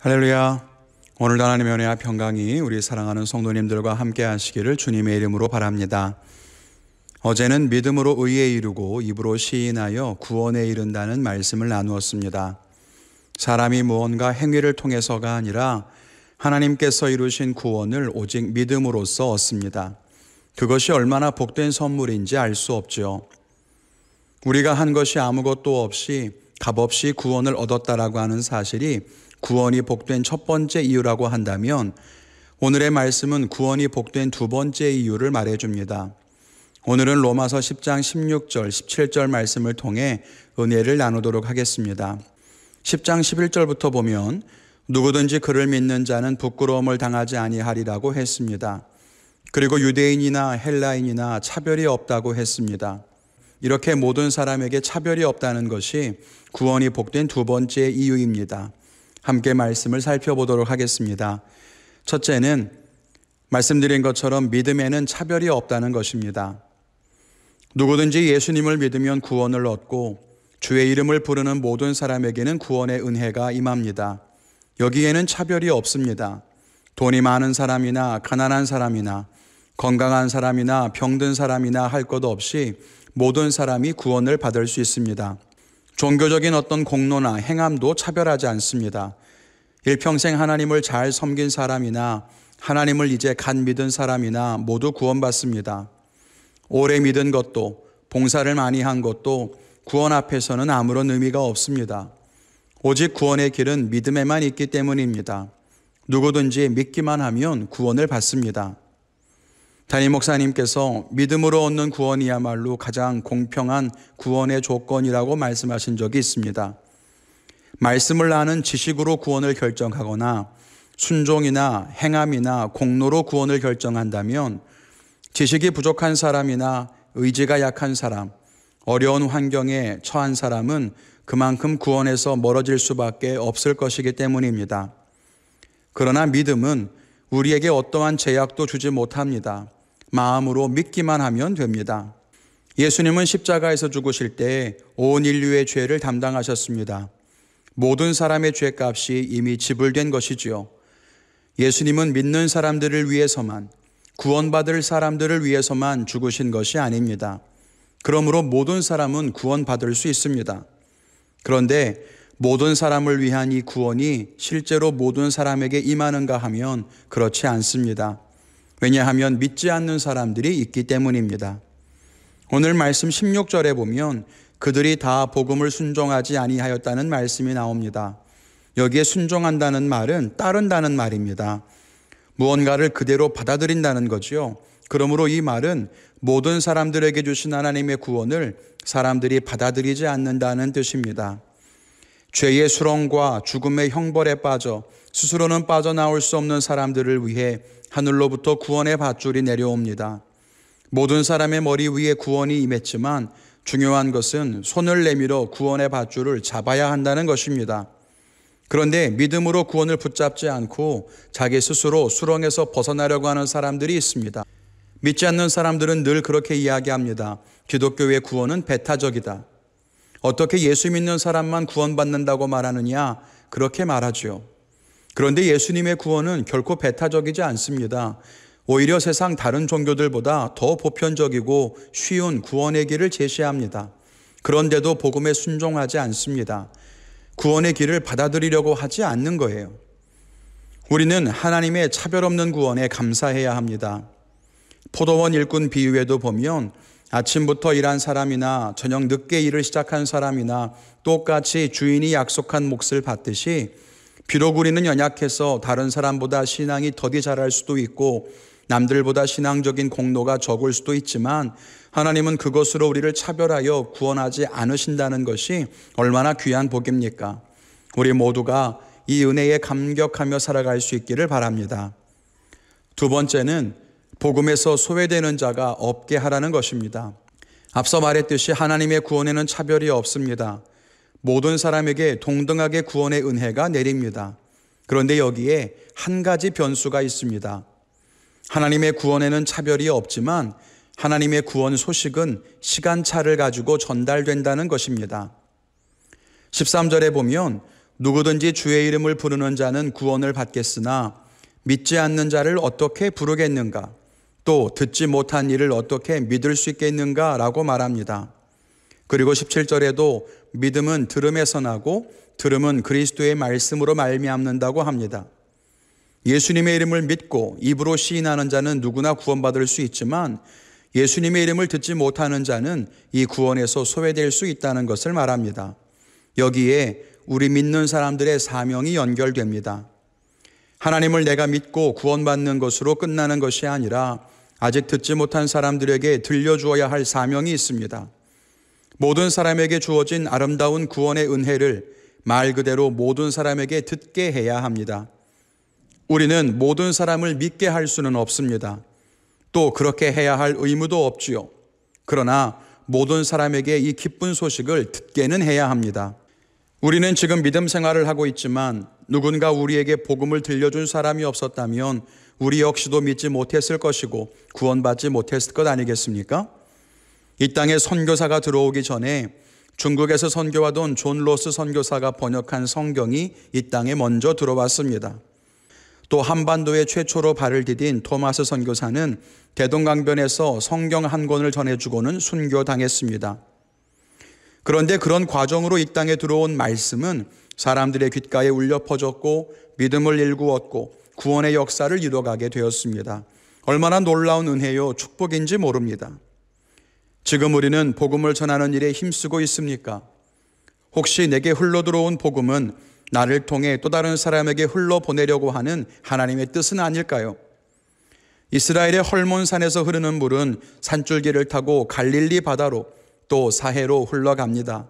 할렐루야. 오늘도 하나님의 은혜와 평강이 우리 사랑하는 성도님들과 함께 하시기를 주님의 이름으로 바랍니다. 어제는 믿음으로 의에 이르고 입으로 시인하여 구원에 이른다는 말씀을 나누었습니다. 사람이 무언가 행위를 통해서가 아니라 하나님께서 이루신 구원을 오직 믿음으로써 얻습니다. 그것이 얼마나 복된 선물인지 알 수 없지요. 우리가 한 것이 아무것도 없이 값없이 구원을 얻었다라고 하는 사실이 구원이 복된 첫 번째 이유라고 한다면 오늘의 말씀은 구원이 복된 두 번째 이유를 말해 줍니다. 오늘은 로마서 10장 16절, 17절 말씀을 통해 은혜를 나누도록 하겠습니다. 10장 11절부터 보면 누구든지 그를 믿는 자는 부끄러움을 당하지 아니하리라고 했습니다. 그리고 유대인이나 헬라인이나 차별이 없다고 했습니다. 이렇게 모든 사람에게 차별이 없다는 것이 구원이 복된 두 번째 이유입니다. 함께 말씀을 살펴보도록 하겠습니다. 첫째는 말씀드린 것처럼 믿음에는 차별이 없다는 것입니다. 누구든지 예수님을 믿으면 구원을 얻고 주의 이름을 부르는 모든 사람에게는 구원의 은혜가 임합니다. 여기에는 차별이 없습니다. 돈이 많은 사람이나 가난한 사람이나 건강한 사람이나 병든 사람이나 할 것 없이 모든 사람이 구원을 받을 수 있습니다. 종교적인 어떤 공로나 행함도 차별하지 않습니다. 일평생 하나님을 잘 섬긴 사람이나 하나님을 이제 갓 믿은 사람이나 모두 구원받습니다. 오래 믿은 것도 봉사를 많이 한 것도 구원 앞에서는 아무런 의미가 없습니다. 오직 구원의 길은 믿음에만 있기 때문입니다. 누구든지 믿기만 하면 구원을 받습니다. 담임 목사님께서 믿음으로 얻는 구원이야말로 가장 공평한 구원의 조건이라고 말씀하신 적이 있습니다. 말씀을 아는 지식으로 구원을 결정하거나 순종이나 행함이나 공로로 구원을 결정한다면 지식이 부족한 사람이나 의지가 약한 사람, 어려운 환경에 처한 사람은 그만큼 구원에서 멀어질 수밖에 없을 것이기 때문입니다. 그러나 믿음은 우리에게 어떠한 제약도 주지 못합니다. 마음으로 믿기만 하면 됩니다. 예수님은 십자가에서 죽으실 때 온 인류의 죄를 담당하셨습니다. 모든 사람의 죄값이 이미 지불된 것이지요. 예수님은 믿는 사람들을 위해서만 구원받을 사람들을 위해서만 죽으신 것이 아닙니다. 그러므로 모든 사람은 구원받을 수 있습니다. 그런데 모든 사람을 위한 이 구원이 실제로 모든 사람에게 임하는가 하면 그렇지 않습니다. 왜냐하면 믿지 않는 사람들이 있기 때문입니다. 오늘 말씀 16절에 보면 그들이 다 복음을 순종하지 아니하였다는 말씀이 나옵니다. 여기에 순종한다는 말은 따른다는 말입니다. 무언가를 그대로 받아들인다는 거지요. 그러므로 이 말은 모든 사람들에게 주신 하나님의 구원을 사람들이 받아들이지 않는다는 뜻입니다. 죄의 수렁과 죽음의 형벌에 빠져 스스로는 빠져나올 수 없는 사람들을 위해 하늘로부터 구원의 밧줄이 내려옵니다. 모든 사람의 머리 위에 구원이 임했지만 중요한 것은 손을 내밀어 구원의 밧줄을 잡아야 한다는 것입니다. 그런데 믿음으로 구원을 붙잡지 않고 자기 스스로 수렁에서 벗어나려고 하는 사람들이 있습니다. 믿지 않는 사람들은 늘 그렇게 이야기합니다. 기독교의 구원은 배타적이다. 어떻게 예수 믿는 사람만 구원받는다고 말하느냐? 그렇게 말하지요. 그런데 예수님의 구원은 결코 배타적이지 않습니다. 오히려 세상 다른 종교들보다 더 보편적이고 쉬운 구원의 길을 제시합니다. 그런데도 복음에 순종하지 않습니다. 구원의 길을 받아들이려고 하지 않는 거예요. 우리는 하나님의 차별 없는 구원에 감사해야 합니다. 포도원 일꾼 비유에도 보면 아침부터 일한 사람이나 저녁 늦게 일을 시작한 사람이나 똑같이 주인이 약속한 몫을 받듯이 비록 우리는 연약해서 다른 사람보다 신앙이 더디 자랄 수도 있고 남들보다 신앙적인 공로가 적을 수도 있지만 하나님은 그것으로 우리를 차별하여 구원하지 않으신다는 것이 얼마나 귀한 복입니까? 우리 모두가 이 은혜에 감격하며 살아갈 수 있기를 바랍니다. 두 번째는 복음에서 소외되는 자가 없게 하라는 것입니다. 앞서 말했듯이 하나님의 구원에는 차별이 없습니다. 모든 사람에게 동등하게 구원의 은혜가 내립니다. 그런데 여기에 한 가지 변수가 있습니다. 하나님의 구원에는 차별이 없지만 하나님의 구원 소식은 시간차를 가지고 전달된다는 것입니다. 13절에 보면 누구든지 주의 이름을 부르는 자는 구원을 받겠으나 믿지 않는 자를 어떻게 부르겠는가? 또 듣지 못한 일을 어떻게 믿을 수 있겠는가 라고 말합니다. 그리고 17절에도 믿음은 들음에서 나고 들음은 그리스도의 말씀으로 말미암는다고 합니다. 예수님의 이름을 믿고 입으로 시인하는 자는 누구나 구원받을 수 있지만 예수님의 이름을 듣지 못하는 자는 이 구원에서 소외될 수 있다는 것을 말합니다. 여기에 우리 믿는 사람들의 사명이 연결됩니다. 하나님을 내가 믿고 구원받는 것으로 끝나는 것이 아니라 아직 듣지 못한 사람들에게 들려주어야 할 사명이 있습니다. 모든 사람에게 주어진 아름다운 구원의 은혜를 말 그대로 모든 사람에게 듣게 해야 합니다. 우리는 모든 사람을 믿게 할 수는 없습니다. 또 그렇게 해야 할 의무도 없지요. 그러나 모든 사람에게 이 기쁜 소식을 듣게는 해야 합니다. 우리는 지금 믿음 생활을 하고 있지만 누군가 우리에게 복음을 들려준 사람이 없었다면 우리 역시도 믿지 못했을 것이고 구원받지 못했을 것 아니겠습니까? 이 땅에 선교사가 들어오기 전에 중국에서 선교하던 존 로스 선교사가 번역한 성경이 이 땅에 먼저 들어왔습니다. 또 한반도에 최초로 발을 디딘 토마스 선교사는 대동강변에서 성경 한 권을 전해주고는 순교당했습니다. 그런데 그런 과정으로 이 땅에 들어온 말씀은 사람들의 귓가에 울려 퍼졌고 믿음을 일구었고 구원의 역사를 이뤄가게 되었습니다. 얼마나 놀라운 은혜요 축복인지 모릅니다. 지금 우리는 복음을 전하는 일에 힘쓰고 있습니까? 혹시 내게 흘러 들어온 복음은 나를 통해 또 다른 사람에게 흘러 보내려고 하는 하나님의 뜻은 아닐까요? 이스라엘의 헐몬산에서 흐르는 물은 산줄기를 타고 갈릴리 바다로 또 사해로 흘러갑니다.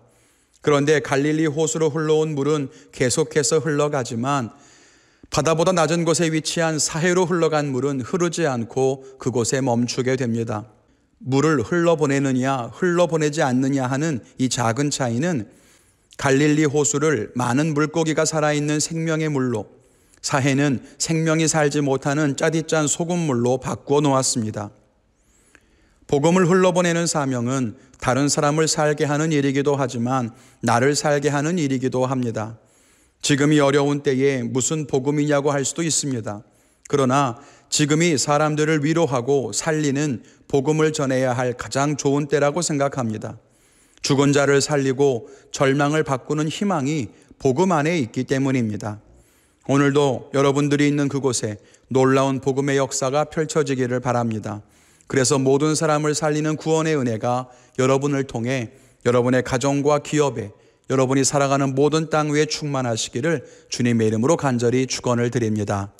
그런데 갈릴리 호수로 흘러온 물은 계속해서 흘러가지만 바다보다 낮은 곳에 위치한 사해로 흘러간 물은 흐르지 않고 그곳에 멈추게 됩니다. 물을 흘러보내느냐, 흘러보내지 않느냐 하는 이 작은 차이는 갈릴리 호수를 많은 물고기가 살아있는 생명의 물로, 사해는 생명이 살지 못하는 짜디짠 소금물로 바꾸어 놓았습니다. 복음을 흘러보내는 사명은 다른 사람을 살게 하는 일이기도 하지만 나를 살게 하는 일이기도 합니다. 지금이 어려운 때에 무슨 복음이냐고 할 수도 있습니다. 그러나 지금이 사람들을 위로하고 살리는 복음을 전해야 할 가장 좋은 때라고 생각합니다. 죽은 자를 살리고 절망을 바꾸는 희망이 복음 안에 있기 때문입니다. 오늘도 여러분들이 있는 그곳에 놀라운 복음의 역사가 펼쳐지기를 바랍니다. 그래서 모든 사람을 살리는 구원의 은혜가 여러분을 통해 여러분의 가정과 기업에 여러분이 살아가는 모든 땅 위에 충만하시기를 주님의 이름으로 간절히 축원을 드립니다.